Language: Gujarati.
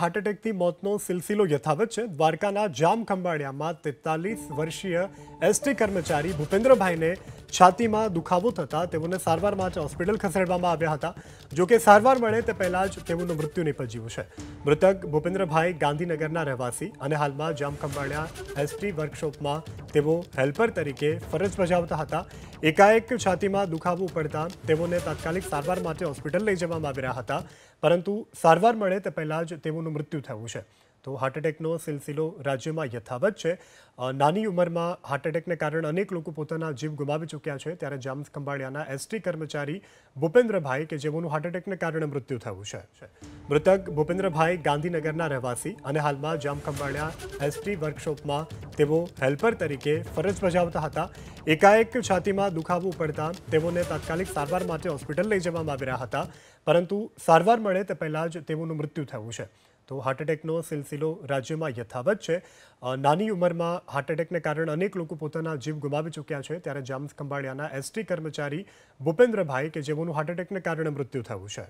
હાર્ટ એટેકથી મોતનો સિલસિલો યથાવત છે દ્વારકાના જામ ખંભાળિયામાં તેતાલીસ વર્ષીય એસટી કર્મચારી ભૂપેન્દ્રભાઈને છાતી માં દુખાવો થતા તેવોને સારવાર માટે હોસ્પિટલ ખસેડવામાં આવ્યો હતો જો કે સારવાર મળે તે પહેલા જ તેવનું મૃત્યુ નિપજ્યું છે મૃતક ભોપેન્દ્રભાઈ ગાંધીનગર ના રહેવાસી અને હાલમાં જામકંપાળિયા એસટી વર્કશોપમાં તેવો હેલ્પર તરીકે ફરજ બજાવતા હતા એકાએક છાતી માં દુખાવો પડતા તેવોને તાત્કાલિક સારવાર માટે હોસ્પિટલ લઈ જવામાં આવી રહ્યા હતા પરંતુ સારવાર મળે તે પહેલા જ તેવનું મૃત્યુ થયું છે તો હાર્ટ એટેકનો સિલ્સિલો રાજ્યમાં યથાવત છે નાની ઉંમરમાં હાર્ટ એટેકને કારણે અનેક લોકો પોતાનો જીવ ગુમાવી ચૂક્યા છે ત્યારે જામકંભાળિયાના एसटी કર્મચારી ભુપેન્દ્રભાઈ કે જેમને હાર્ટ એટેકને કારણે મૃત્યુ થયું છે મૃતક ભુપેન્દ્રભાઈ ગાંધીનગરના રહેવાસી અને હાલમાં જામકંભાળિયા एसटी વર્કશોપમાં તેઓ હેલ્પર તરીકે ફરજ બજાવતા હતા એકાએક છાતીમાં દુખાવો પડતાં તેઓને તાત્કાલિક સારવાર માટે હોસ્પિટલ લઈ જવામાં આવી રહ્યા હતા પરંતુ સારવાર મળે તે પહેલા જ તેમનું મૃત્યુ થયું છે તો હાર્ટ એટેકનો સિલસિલો રાજ્યમાં યથાવત છે નાની ઉંમરમાં હાર્ટ એટેકને કારણે અનેક લોકો પોતાનો જીવ ગુમાવી ચૂક્યા છે ત્યારે જામત કંભાળિયાના एसटी કર્મચારી ભુપેન્દ્રભાઈ કે જેમને હાર્ટ એટેકને કારણે મૃત્યુ થયું છે